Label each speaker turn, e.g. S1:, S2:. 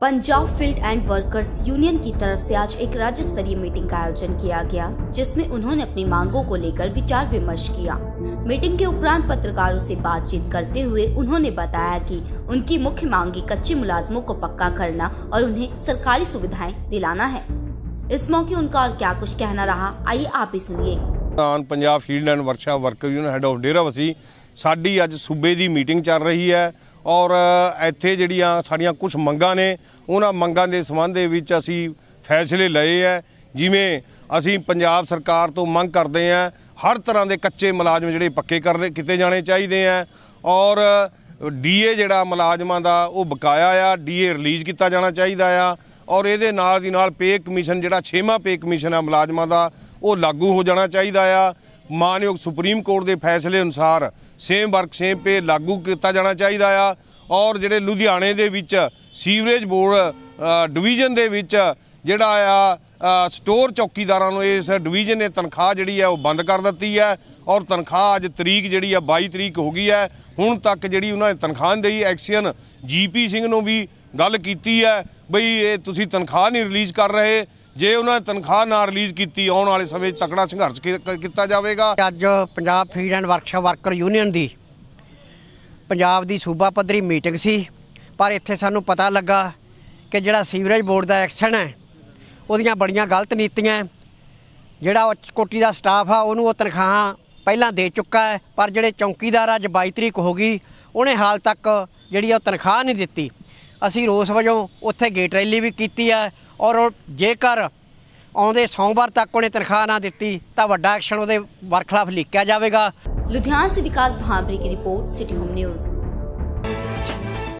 S1: Punjab field and workers union की तरफ से आज एक राज्य स्तरीय मीटिंग का आयोजन किया गया जिसमें उन्होंने अपनी मांगों को लेकर विचार विमर्श किया मीटिंग के उपरांत पत्रकारों से बातचीत करते हुए उन्होंने बताया कि उनकी मुख्य मांगे कच्चे मुलाजमों को पक्का करना और उन्हें सरकारी सुविधाएं दिलाना है इस मौके उनका और क्या कुछ कहना रहा आइए आप ही सुनिए
S2: ਆਨ Punjab field and workshop worker union head of Dera Bassi ਸਾਡੀ ਅੱਜ ਸੂਬੇ ਦੀ ਮੀਟਿੰਗ ਚੱਲ ਰਹੀ ਹੈ ਔਰ ਇੱਥੇ ਜਿਹੜੀਆਂ ਸਾਡੀਆਂ ਕੁਝ ਮੰਗਾਂ ਨੇ ਉਹਨਾਂ ਮੰਗਾਂ ਦੇ ਸੰਬੰਧ ਦੇ ਵਿੱਚ ਅਸੀਂ ਫੈਸਲੇ ਲਏ ਹੈ ਜਿਵੇਂ ਅਸੀਂ ਪੰਜਾਬ ਸਰਕਾਰ ਤੋਂ ਮੰਗ ਕਰਦੇ ਹਾਂ ਹਰ ਤਰ੍ਹਾਂ ਦੇ ਕੱਚੇ ਮੁਲਾਜ਼ਮ ਜਿਹੜੇ ਪੱਕੇ ਕਰਨੇ ਕਿਤੇ ਜਾਣੇ ਚਾਹੀਦੇ ਆ ਔਰ ਡੀਏ ਜਿਹੜਾ ਮੁਲਾਜ਼ਮਾਂ ਦਾ ਉਹ ਬਕਾਇਆ ਆ ਡੀਏ ਰਿਲੀਜ਼ ਕੀਤਾ ਜਾਣਾ ਚਾਹੀਦਾ ਆ ਔਰ ਇਹਦੇ ਨਾਲ ਦੀ ਨਾਲ ਪੇ ਕਮਿਸ਼ਨ ਜਿਹੜਾ 6ਵਾਂ ਪੇ ਕਮਿਸ਼ਨ ਹੈ ਮੁਲਾਜ਼ਮਾਂ ਦਾ ਉਹ ਲਾਗੂ ਹੋ ਜਾਣਾ ਚਾਹੀਦਾ ਆ ਮਾਨਯੋਗ ਸੁਪਰੀਮ ਕੋਰਟ ਦੇ ਫੈਸਲੇ ਅਨੁਸਾਰ ਸੇਮ ਵਰਕ ਸੇਮ ਪੇ ਲਾਗੂ ਕੀਤਾ ਜਾਣਾ ਚਾਹੀਦਾ ਆ ਔਰ ਜਿਹੜੇ ਲੁਧਿਆਣੇ ਦੇ ਵਿੱਚ ਸੀਵਰੇਜ ਬੋਰਡ ਡਿਵੀਜ਼ਨ ਦੇ ਵਿੱਚ ਜਿਹੜਾ ਆ ਸਟੋਰ ਚੌਕੀਦਾਰਾਂ ਨੂੰ ਇਸ ਡਿਵੀਜ਼ਨ ਨੇ ਤਨਖਾਹ ਜਿਹੜੀ ਹੈ ਉਹ ਬੰਦ ਕਰ ਦਿੱਤੀ ਹੈ ਔਰ ਤਨਖਾਹ ਅੱਜ ਤਰੀਕ ਜਿਹੜੀ ਆ 22 ਤਰੀਕ ਹੋ ਗਈ ਹੈ ਹੁਣ ਤੱਕ ਜਿਹੜੀ ਉਹਨਾਂ ਨੇ ਤਨਖਾਹ ਨਹੀਂ ਦੇਈ ਐਕਸੀਅਨ ਜੀਪੀ ਸਿੰਘ ਨੂੰ ਵੀ ਗੱਲ ਕੀਤੀ ਹੈ ਬਈ ਇਹ ਤੁਸੀਂ ਤਨਖਾਹ ਨਹੀਂ ਰਿਲੀਜ਼ ਕਰ ਰਹੇ ਜੇ ਉਹਨਾਂ ਨੇ ਤਨਖਾਹ ਨਾ ਰਿਲੀਜ਼ ਕੀਤੀ ਆਉਣ ਵਾਲੇ
S3: ਸਮੇਂ ਤਕੜਾ ਸੰਘਰਸ਼ ਕੀਤਾ ਜਾਵੇਗਾ ਅੱਜ Punjab field and workshop worker union ਦੀ ਪੰਜਾਬ ਦੀ ਸੂਬਾ ਪੱਧਰੀ ਮੀਟਿੰਗ ਸੀ ਪਰ ਇੱਥੇ ਸਾਨੂੰ ਪਤਾ ਲੱਗਾ ਕਿ ਜਿਹੜਾ ਸੀਵਰੇਜ ਬੋਰਡ ਦਾ ਐਕਸ਼ਨ ਹੈ ਉਹਦੀਆਂ ਬੜੀਆਂ ਗਲਤ ਨੀਤੀਆਂ ਜਿਹੜਾ ਉੱਚ ਕੋਟੀ ਦਾ ਸਟਾਫ ਆ ਉਹਨੂੰ ਉਹ ਤਨਖਾਹਾਂ ਪਹਿਲਾਂ ਦੇ ਚੁੱਕਾ ਹੈ ਪਰ ਜਿਹੜੇ ਚੌਂਕੀਦਾਰ ਅੱਜ 22 ਤਰੀਕ ਹੋ ਗਈ ਉਹਨੇ ਹਾਲ ਤੱਕ ਜਿਹੜੀ ਉਹ ਤਨਖਾਹ ਨਹੀਂ ਦਿੱਤੀ ਅਸੀਂ ਰੋਸ ਵਜੋਂ ਉੱਥੇ ਗੇਟ ਰੈਲੀ ਵੀ ਕੀਤੀ ਆ ਔਰ ਜੇਕਰ ਆਉਂਦੇ ਸੋਮਵਾਰ ਤੱਕ ਉਹਨੇ ਤਨਖਾਹ ਨਾ ਦਿੱਤੀ ਤਾਂ ਵੱਡਾ ਐਕਸ਼ਨ ਉਹਦੇ ਵਰਖਲਾਫ ਲਿਖਿਆ ਜਾਵੇਗਾ ਲੁਧਿਆਣਾ ਸੇ ਵਿਕਾਸ ਭਾਂਬਰੀ ਦੀ
S1: ਰਿਪੋਰਟ ਸਿਟੀ ਹੋਮ ਨਿਊਜ਼